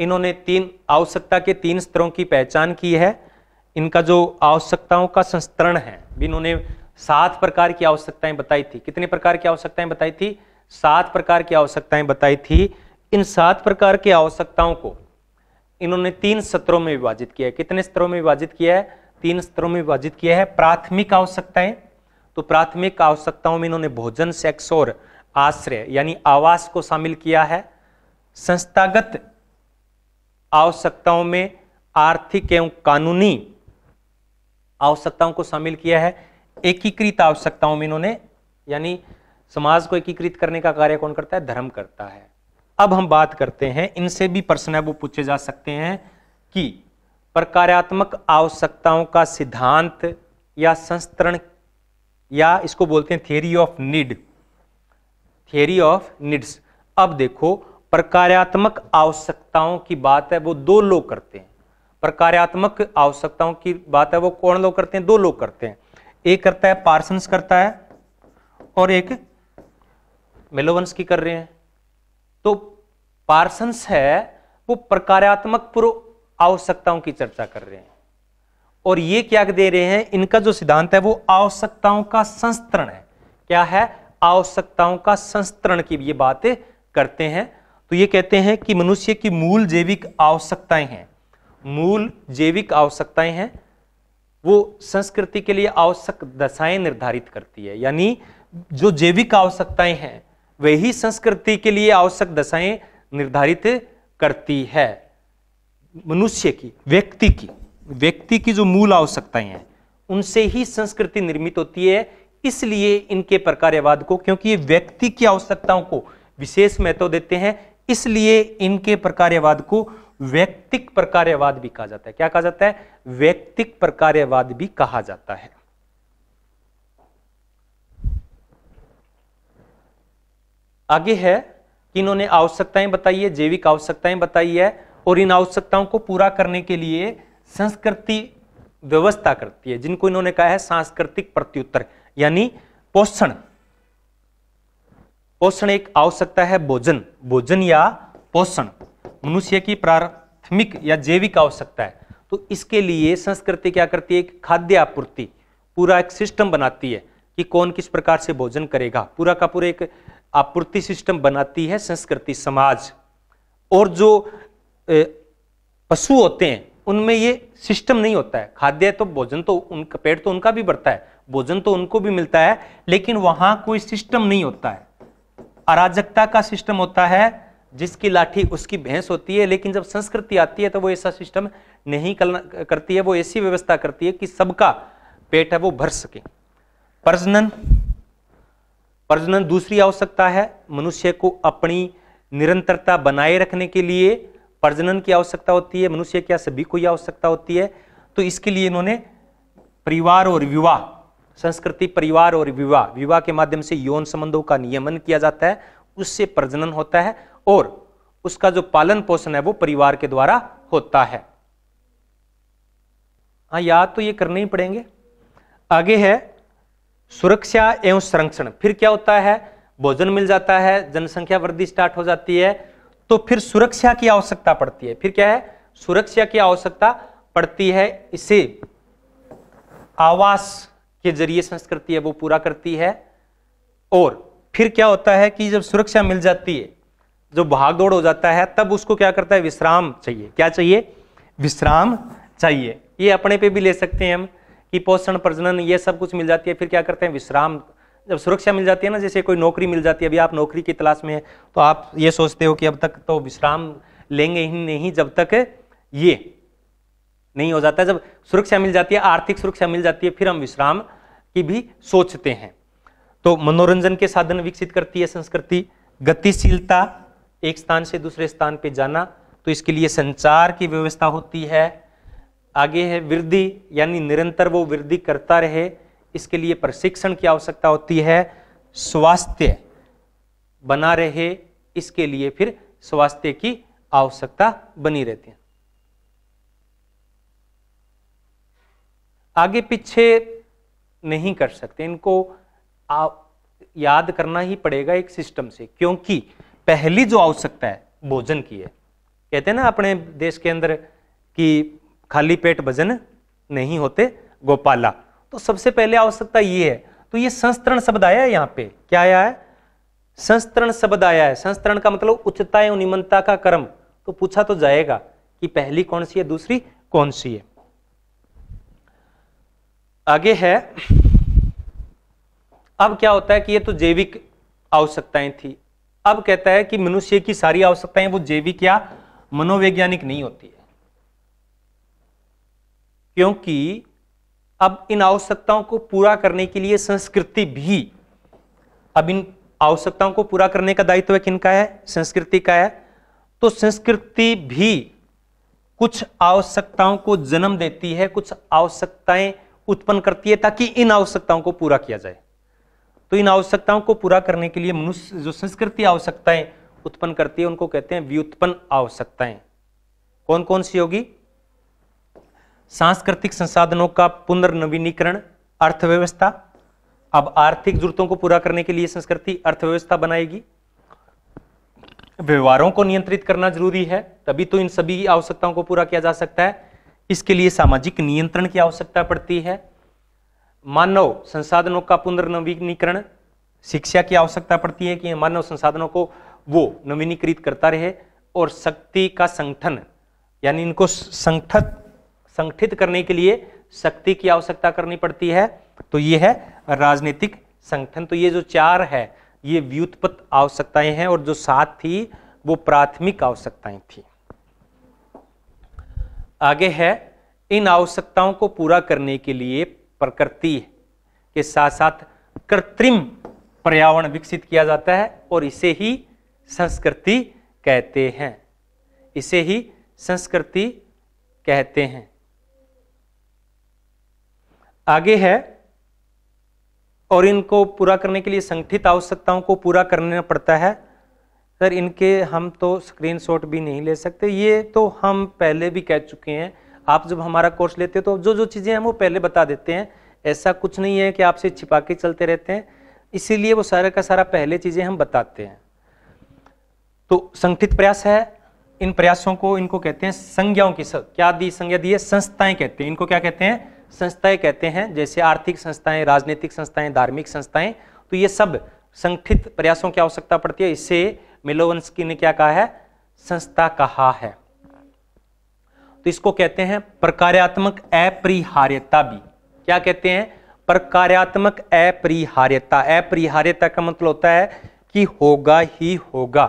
इन्होंने तीन आवश्यकता के तीन स्तरों की पहचान की है इनका जो आवश्यकताओं का संस्करण है इन्होंने सात प्रकार की आवश्यकताएं बताई थी कितने प्रकार की आवश्यकताएं बताई थी सात प्रकार की आवश्यकताएं बताई थी इन सात प्रकार की आवश्यकताओं को इन्होंने तीन सत्रों में विभाजित किया है कितने स्तरों में विभाजित किया है तीन स्तरों में विभाजित किया है प्राथमिक आवश्यकताएं तो प्राथमिक आवश्यकताओं में इन्होंने भोजन सेक्स और आश्रय यानी आवास को शामिल किया है संस्थागत आवश्यकताओं में आर्थिक एवं कानूनी आवश्यकताओं को शामिल किया है एकीकृत आवश्यकताओं में इन्होंने यानी समाज को एकीकृत करने का कार्य कौन करता है धर्म करता है अब हम बात करते हैं इनसे भी प्रश्न है वो पूछे जा सकते हैं कि प्रकार्यात्मक आवश्यकताओं का सिद्धांत या संस्तरण या इसको बोलते हैं theory of need theory of needs अब देखो प्रकार्यात्मक आवश्यकताओं की बात है वो दो लोग करते हैं प्रकार्यात्मक आवश्यकताओं की बात है वो कौन लोग करते हैं दो लोग करते हैं एक करता है पार्सन्स करता है और एक मेलोवंस की कर रहे हैं तो पार्सन्स है वो प्रकारात्मक पूर्व आवश्यकताओं की चर्चा कर रहे हैं और ये क्या दे रहे हैं इनका जो सिद्धांत है वो आवश्यकताओं का संस्तरण है क्या है आवश्यकताओं का संस्तरण की ये बातें करते हैं तो ये कहते हैं कि मनुष्य की मूल जैविक आवश्यकताएं हैं मूल जैविक आवश्यकताएं हैं वो संस्कृति के लिए आवश्यक दशाएं निर्धारित करती है यानी जो जैविक आवश्यकताएं हैं वही संस्कृति के लिए आवश्यक दशाएं निर्धारित करती है मनुष्य की व्यक्ति की व्यक्ति की जो मूल आवश्यकताएं हैं उनसे ही संस्कृति निर्मित होती है इसलिए इनके प्रकार्यवाद को क्योंकि ये व्यक्ति की आवश्यकताओं को विशेष महत्व देते हैं इसलिए इनके प्रकार्यवाद को व्यक्तिक प्रकार्यवाद भी कहा जाता है क्या कहा जाता है व्यक्तिक प्रकार्यवाद भी कहा जाता है आगे है इन्होंने आवश्यकताएं बताई है जैविक आवश्यकताएं बताई है और इन आवश्यकताओं को पूरा करने के लिए संस्कृति व्यवस्था करती है जिनको इन्होंने कहा है सांस्कृतिक प्रत्युत्तर यानी पोषण पोषण एक आवश्यकता है भोजन भोजन या पोषण मनुष्य की प्राथमिक या जैविक आवश्यकता है तो इसके लिए संस्कृति क्या करती है एक खाद्य आपूर्ति पूरा एक सिस्टम बनाती है कि कौन किस प्रकार से भोजन करेगा पूरा का पूरा एक आपूर्ति सिस्टम बनाती है संस्कृति समाज और जो पशु होते हैं उनमें ये सिस्टम नहीं होता है खाद्य तो भोजन तो उनका पेट तो उनका भी बढ़ता है भोजन तो उनको भी मिलता है लेकिन वहां कोई सिस्टम नहीं होता है अराजकता का सिस्टम होता है जिसकी लाठी उसकी भैंस होती है लेकिन जब संस्कृति आती है तो वो ऐसा सिस्टम नहीं करती है वो ऐसी व्यवस्था करती है कि सबका पेट है वो भर सके प्रजनन प्रजनन दूसरी आवश्यकता है मनुष्य को अपनी निरंतरता बनाए रखने के लिए प्रजनन की आवश्यकता होती है मनुष्य क्या सभी को यह आवश्यकता होती है तो इसके लिए इन्होंने परिवार और विवाह संस्कृति परिवार और विवाह विवाह के माध्यम से यौन संबंधों का नियमन किया जाता है उससे प्रजनन होता है और उसका जो पालन पोषण है वो परिवार के द्वारा होता है हाँ याद तो ये करने ही पड़ेंगे आगे है सुरक्षा एवं संरक्षण फिर क्या होता है भोजन मिल जाता है जनसंख्या वृद्धि स्टार्ट हो जाती है तो फिर सुरक्षा की आवश्यकता पड़ती है फिर क्या है सुरक्षा की आवश्यकता पड़ती है इसे आवास के जरिए संस्कृति है वो पूरा करती है और फिर क्या होता है कि जब सुरक्षा मिल जाती है जो भागदौड़ हो जाता है तब उसको क्या करता है विश्राम चाहिए क्या चाहिए विश्राम चाहिए ये अपने पे भी ले सकते हैं हम कि पोषण प्रजनन ये सब कुछ मिल जाती है फिर क्या करते हैं विश्राम जब सुरक्षा मिल जाती है ना जैसे कोई नौकरी मिल जाती है अभी आप नौकरी की तलाश में है तो आप ये सोचते हो कि अब तक तो विश्राम लेंगे ही नहीं जब तक ये नहीं हो जाता जब सुरक्षा मिल जाती है आर्थिक सुरक्षा मिल जाती है फिर हम विश्राम की भी सोचते हैं तो मनोरंजन के साधन विकसित करती है संस्कृति गतिशीलता एक स्थान से दूसरे स्थान पर जाना तो इसके लिए संचार की व्यवस्था होती है आगे है वृद्धि यानी निरंतर वो वृद्धि करता रहे इसके लिए प्रशिक्षण की आवश्यकता होती है स्वास्थ्य बना रहे इसके लिए फिर स्वास्थ्य की आवश्यकता बनी रहती है आगे पीछे नहीं कर सकते इनको आ, याद करना ही पड़ेगा एक सिस्टम से क्योंकि पहली जो आवश्यकता है भोजन की है कहते हैं ना अपने देश के अंदर कि खाली पेट भजन नहीं होते गोपाला तो सबसे पहले आवश्यकता ये है तो ये संस्तरण शब्द आया है यहाँ पे क्या आया है संस्तरण शब्द आया है संस्तरण का मतलब उच्चता एवं निमनता का कर्म तो पूछा तो जाएगा कि पहली कौन सी है दूसरी कौन सी है आगे है अब क्या होता है कि ये तो जैविक आवश्यकताएं थी अब कहता है कि मनुष्य की सारी आवश्यकताएं वो जैविक या मनोवैज्ञानिक नहीं होती है क्योंकि अब इन आवश्यकताओं को पूरा करने के लिए संस्कृति भी अब इन आवश्यकताओं को पूरा करने का दायित्व किन का है संस्कृति का है तो संस्कृति भी कुछ आवश्यकताओं को जन्म देती है कुछ आवश्यकताएं उत्पन्न करती है ताकि इन आवश्यकताओं को पूरा किया जाए तो इन आवश्यकताओं को पूरा करने के लिए मनुष्य जो संस्कृति आवश्यकताएं उत्पन्न करती है उनको कहते हैं व्युत्पन्न आवश्यकताएं कौन कौन सी होगी सांस्कृतिक संसाधनों का पुनर्नवीनीकरण अर्थव्यवस्था अब आर्थिक जरूरतों को पूरा करने के लिए संस्कृति अर्थव्यवस्था बनाएगी व्यवहारों को नियंत्रित करना जरूरी है तभी तो इन सभी आवश्यकताओं को पूरा किया जा सकता है इसके लिए सामाजिक नियंत्रण की आवश्यकता पड़ती है मानव संसाधनों का पुनर्नवीनीकरण शिक्षा की आवश्यकता पड़ती है कि मानव संसाधनों को वो नवीनीकृत करता रहे और शक्ति का संगठन यानी इनको संगठित संगठित करने के लिए शक्ति की आवश्यकता करनी पड़ती है तो ये है राजनीतिक संगठन तो ये जो चार है ये व्युत्पत्त आवश्यकताएं हैं और जो सात थी वो प्राथमिक आवश्यकताएं थी आगे है इन आवश्यकताओं को पूरा करने के लिए प्रकृति के साथ साथ कृत्रिम पर्यावरण विकसित किया जाता है और इसे ही संस्कृति कहते हैं इसे ही संस्कृति कहते हैं आगे है और इनको पूरा करने के लिए संगठित आवश्यकताओं को पूरा करना पड़ता है सर इनके हम तो स्क्रीनशॉट भी नहीं ले सकते ये तो हम पहले भी कह चुके हैं आप जब हमारा कोर्स लेते हो तो जो जो चीज़ें हैं वो पहले बता देते हैं ऐसा कुछ नहीं है कि आपसे छिपा के चलते रहते हैं इसीलिए वो सारा का सारा पहले चीज़ें हम बताते हैं तो संगठित प्रयास है इन प्रयासों को इनको कहते हैं संज्ञाओं की क्या दी संज्ञा दी है संस्थाएं कहते हैं इनको क्या कहते हैं संस्थाएं कहते हैं जैसे आर्थिक संस्थाएं राजनीतिक संस्थाएं धार्मिक संस्थाएं तो ये सब संगठित प्रयासों की आवश्यकता पड़ती है इससे मिलोवंस्की ने क्या कहा है संस्था कहा है तो इसको कहते हैं प्रकार्यात्मक अपरिहार्यता भी क्या कहते हैं प्रकार्यात्मक अपरिहार्यता अपरिहार्यता का मतलब होता है कि होगा ही होगा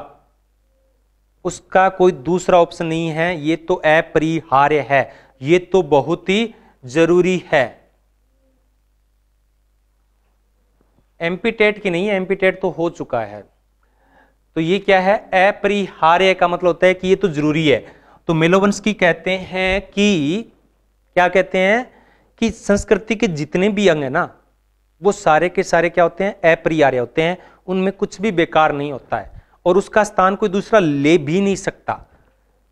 उसका कोई दूसरा ऑप्शन नहीं है ये तो अपरिहार्य है ये तो बहुत ही जरूरी है एम्पीटेट की नहीं है एम्पीटेट तो हो चुका है तो ये क्या है अपरिहार्य का मतलब होता है कि ये तो जरूरी है तो की कहते हैं कि क्या कहते हैं कि संस्कृति के जितने भी अंग है ना वो सारे के सारे क्या होते हैं अपरिहार्य होते हैं उनमें कुछ भी बेकार नहीं होता है और उसका स्थान कोई दूसरा ले भी नहीं सकता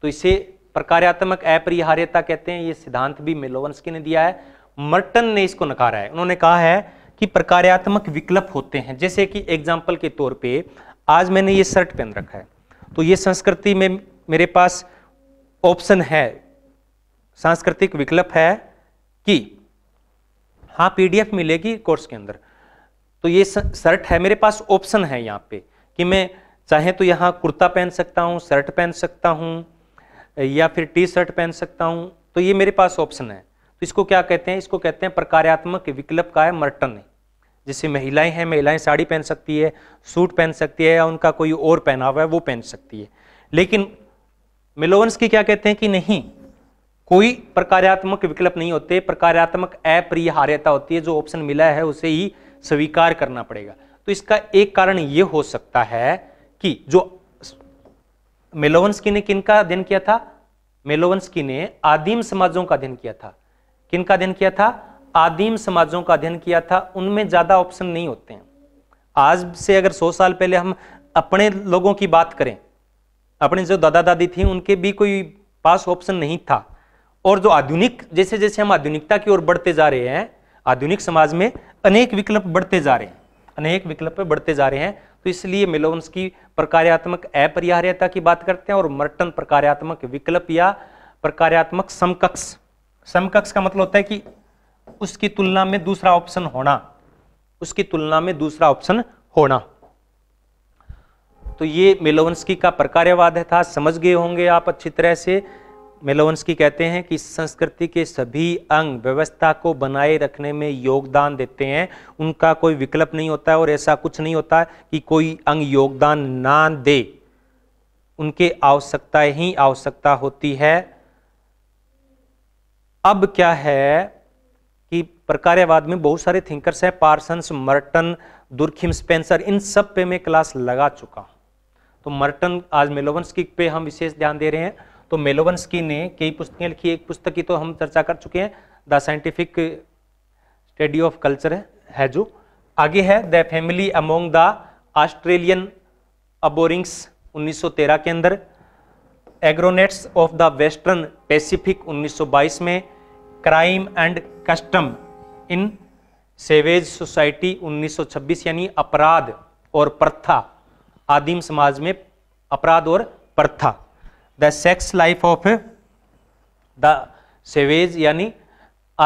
तो इसे प्रकार्यात्मक अपरिहार्यता कहते हैं ये सिद्धांत भी मिलोवंस्की ने दिया है मर्टन ने इसको नकारा है उन्होंने कहा है कि प्रकार्यात्मक विकल्प होते हैं जैसे कि एग्जाम्पल के तौर पर आज मैंने ये शर्ट पहन रखा है तो ये संस्कृति में मेरे पास ऑप्शन है सांस्कृतिक विकल्प है कि हाँ पीडीएफ मिलेगी कोर्स के अंदर तो ये शर्ट है मेरे पास ऑप्शन है यहाँ पे कि मैं चाहे तो यहाँ कुर्ता पहन सकता हूँ शर्ट पहन सकता हूँ या फिर टी शर्ट पहन सकता हूँ तो ये मेरे पास ऑप्शन है तो इसको क्या कहते हैं इसको कहते हैं प्रकार्यात्मक विकल्प का है मर्टन जैसे महिलाएं हैं महिलाएं साड़ी पहन सकती है सूट पहन सकती है या उनका कोई और पहनावा है वो पहन सकती है लेकिन मिलोवंस की क्या कहते हैं कि नहीं कोई प्रकार्यात्मक विकल्प नहीं होते प्रकार्यात्मक अपरिहार्यता होती है जो ऑप्शन मिला है उसे ही स्वीकार करना पड़ेगा तो इसका एक कारण ये हो सकता है कि जो मेलोवंस्की ने किनका अध्ययन किया था मेलोवंस्की ने आदिम समाजों का अध्ययन किया था किनका अध्ययन किया था आदिम समाजों का अध्ययन किया था उनमें ज्यादा ऑप्शन नहीं होते हैं आज से अगर सौ साल पहले हम अपने लोगों की बात करें अपने जो दादा दादी थी उनके भी कोई पास ऑप्शन नहीं था और जो आधुनिक जैसे जैसे हम आधुनिकता की ओर बढ़ते जा रहे हैं आधुनिक समाज में अनेक विकल्प बढ़ते जा रहे हैं अनेक विकल्प बढ़ते जा रहे हैं तो इसलिए मेलोवंस की प्रकार्यात्मक अपरिहार्यता की बात करते हैं और मर्टन प्रकार्यात्मक विकल्प या प्रकार्यात्मक समकक्ष समकक्ष का मतलब होता है कि उसकी तुलना में दूसरा ऑप्शन होना उसकी तुलना में दूसरा ऑप्शन होना तो ये मेलोवंस्की का प्रकार्यवाद है था समझ गए होंगे आप अच्छी तरह से मेलोवंस्की कहते हैं कि संस्कृति के सभी अंग व्यवस्था को बनाए रखने में योगदान देते हैं उनका कोई विकल्प नहीं होता है और ऐसा कुछ नहीं होता कि कोई अंग योगदान ना दे उनके आवश्यकता ही आवश्यकता होती है अब क्या है कि प्रकार्यवाद में बहुत सारे थिंकर्स हैं पार्सन्स मर्टन दुर्खिम स्पेंसर इन सब पे मैं क्लास लगा चुका हूं तो मर्टन आज मेलोवंस्की पे हम विशेष ध्यान दे रहे हैं तो मेलोवंस्की ने कई पुस्तकें लिखी एक पुस्तक की तो हम चर्चा कर चुके हैं the scientific study of culture है, है जो आगे है the family among the Australian Aborigines 1913 के अंदर Argonauts of the Western Pacific 1922 में crime and custom in savage society 1926 यानी अपराध और प्रथा आदिम समाज में अपराध और प्रथा the sex life of the savage यानी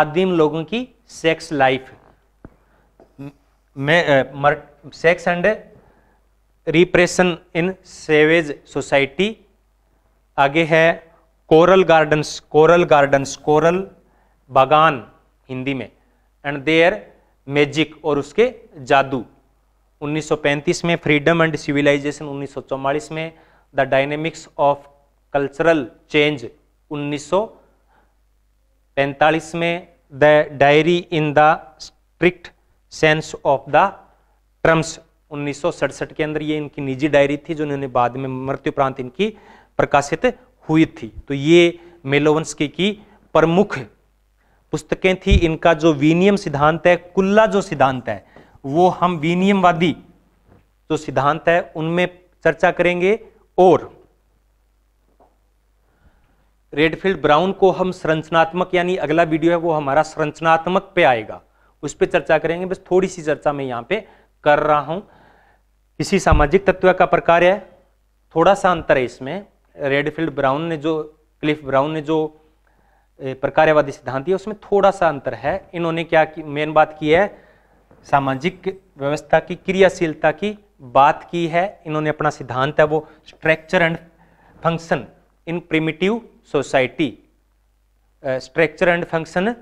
आदिम लोगों की सेक्स लाइफ में sex and repression in savage society आगे है coral gardens coral gardens coral बागान हिंदी में एंड देयर मैजिक और उसके जादू 1935 में फ्रीडम एंड सिविलाइजेशन 1944 में the dynamics of cultural change 1945 में the diary in the strict sense of the term उन्नीस के अंदर ये इनकी निजी डायरी थी जो इन्होंने बाद में प्रांत इनकी प्रकाशित हुई थी तो ये मेलोवंस्की की प्रमुख पुस्तकें थी इनका जो विनियम सिद्धांत है कुल्ला जो सिद्धांत है वो हम विनियमवादी जो सिद्धांत है उनमें चर्चा करेंगे और रेडफील्ड ब्राउन को हम संरचनात्मक यानी अगला वीडियो है वो हमारा संरचनात्मक पे आएगा उस पर चर्चा करेंगे बस थोड़ी सी चर्चा मैं यहाँ पे कर रहा हूँ किसी सामाजिक तत्व का प्रकार है थोड़ा सा अंतर है इसमें रेडफील्ड ब्राउन ने जो क्लिफ ब्राउन ने जो प्रकारवादी सिद्धांत दिया उसमें थोड़ा सा अंतर है इन्होंने क्या मेन बात की है सामाजिक व्यवस्था की क्रियाशीलता की बात की है इन्होंने अपना सिद्धांत है वो structure and function in primitive society structure and function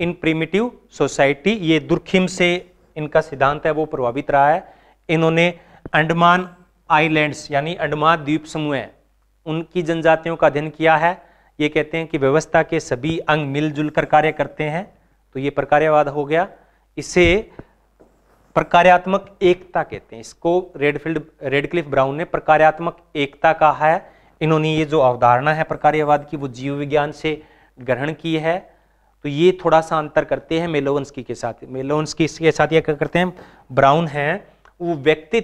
in primitive society ये दुर्खिम से इनका सिद्धांत है वो प्रभावित रहा है इन्होंने अंडमान आइलैंड्स यानी अंडमान द्वीप समूह उनकी जनजातियों का अध्ययन किया है ये कहते हैं कि व्यवस्था के सभी अंग मिलजुल कर कार्य करते हैं तो ये प्रकार्यवाद हो गया इसे प्रकार्यात्मक एकता कहते हैं इसको रेडफील्ड रेडक्लिफ ब्राउन ने प्रकार्यात्मक एकता कहा है इन्होंने ये जो अवधारणा है प्रकार्यवाद की वो जीव विज्ञान से ग्रहण की है तो ये थोड़ा सा अंतर करते हैं मेलोवंस्की के साथ मेलोवंस्की के साथ यह क्या करते हैं ब्राउन है वो व्यक्ति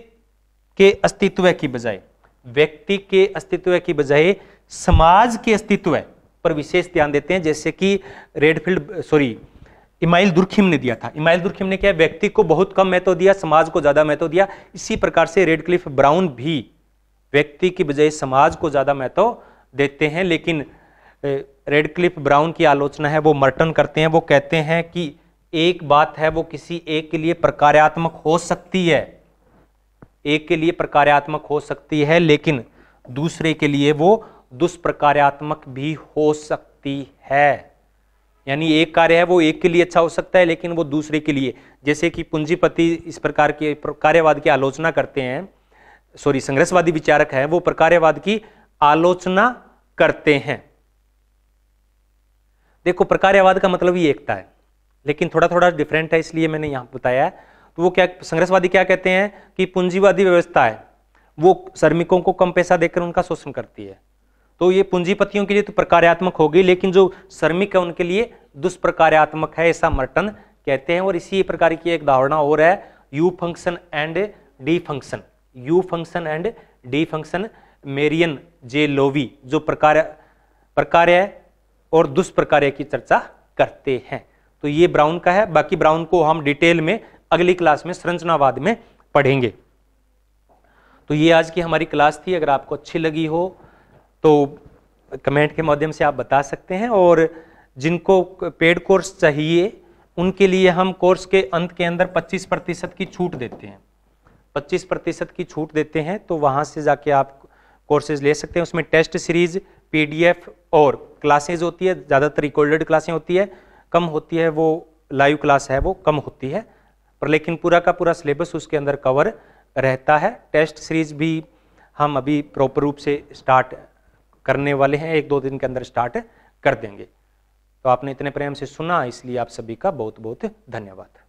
के अस्तित्व की बजाय व्यक्ति के अस्तित्व की बजाय समाज के अस्तित्व पर विशेष ध्यान देते हैं जैसे कि रेडफील्ड सॉरी इमाइल दुर्खिम ने दिया था इमाइल दुर्खिम ने क्या व्यक्ति को बहुत कम महत्व दिया समाज को ज़्यादा महत्व दिया इसी प्रकार से रेडक्लिफ ब्राउन भी व्यक्ति की बजाय समाज को ज़्यादा महत्व देते हैं लेकिन रेड क्लिप ब्राउन की आलोचना है वो मर्टन करते हैं वो कहते हैं कि एक बात है वो किसी एक के लिए प्रकार्यात्मक हो सकती है एक के लिए प्रकार्यात्मक हो सकती है लेकिन दूसरे के लिए वो दुष्प्रकार्यात्मक भी हो सकती है यानी एक कार्य है वो एक के लिए अच्छा हो सकता है लेकिन वो दूसरे के लिए जैसे कि पूंजीपति इस प्रकार के कार्यवाद की आलोचना करते हैं सॉरी संघर्षवादी विचारक हैं वो प्रकार्यवाद की आलोचना करते हैं देखो प्रकार्यवाद का मतलब ही एकता है लेकिन थोड़ा थोड़ा डिफरेंट है इसलिए मैंने यहां बताया है तो वो क्या संघर्षवादी क्या कहते हैं कि पूंजीवादी व्यवस्था है वो श्रमिकों को कम पैसा देकर उनका शोषण करती है तो ये पूंजीपतियों के लिए तो प्रकार्यात्मक होगी लेकिन जो श्रमिक है उनके लिए दुष्प्रकार्यात्मक है ऐसा मर्टन कहते हैं और इसी प्रकार की एक धारणा और है eufunction and dysfunction eufunction and dysfunction Marion J Levy जो प्रकार प्रकार्य और दुष्प्रकार्य की चर्चा करते हैं तो ये ब्राउन का है बाकी ब्राउन को हम डिटेल में अगली क्लास में संरचनावाद में पढ़ेंगे तो ये आज की हमारी क्लास थी अगर आपको अच्छी लगी हो तो कमेंट के माध्यम से आप बता सकते हैं और जिनको पेड कोर्स चाहिए उनके लिए हम कोर्स के अंत के अंदर 25 प्रतिशत की छूट देते हैं 25 प्रतिशत की छूट देते हैं तो वहाँ से जाके आप कोर्सेज ले सकते हैं उसमें टेस्ट सीरीज पीडीएफ और क्लासेज होती है ज़्यादातर रिकॉर्डेड क्लासें होती है कम होती है वो लाइव क्लास है वो कम होती है पर लेकिन पूरा का पूरा सिलेबस उसके अंदर कवर रहता है टेस्ट सीरीज भी हम अभी प्रॉपर रूप से स्टार्ट करने वाले हैं एक दो दिन के अंदर स्टार्ट कर देंगे तो आपने इतने प्रेम से सुना इसलिए आप सभी का बहुत बहुत धन्यवाद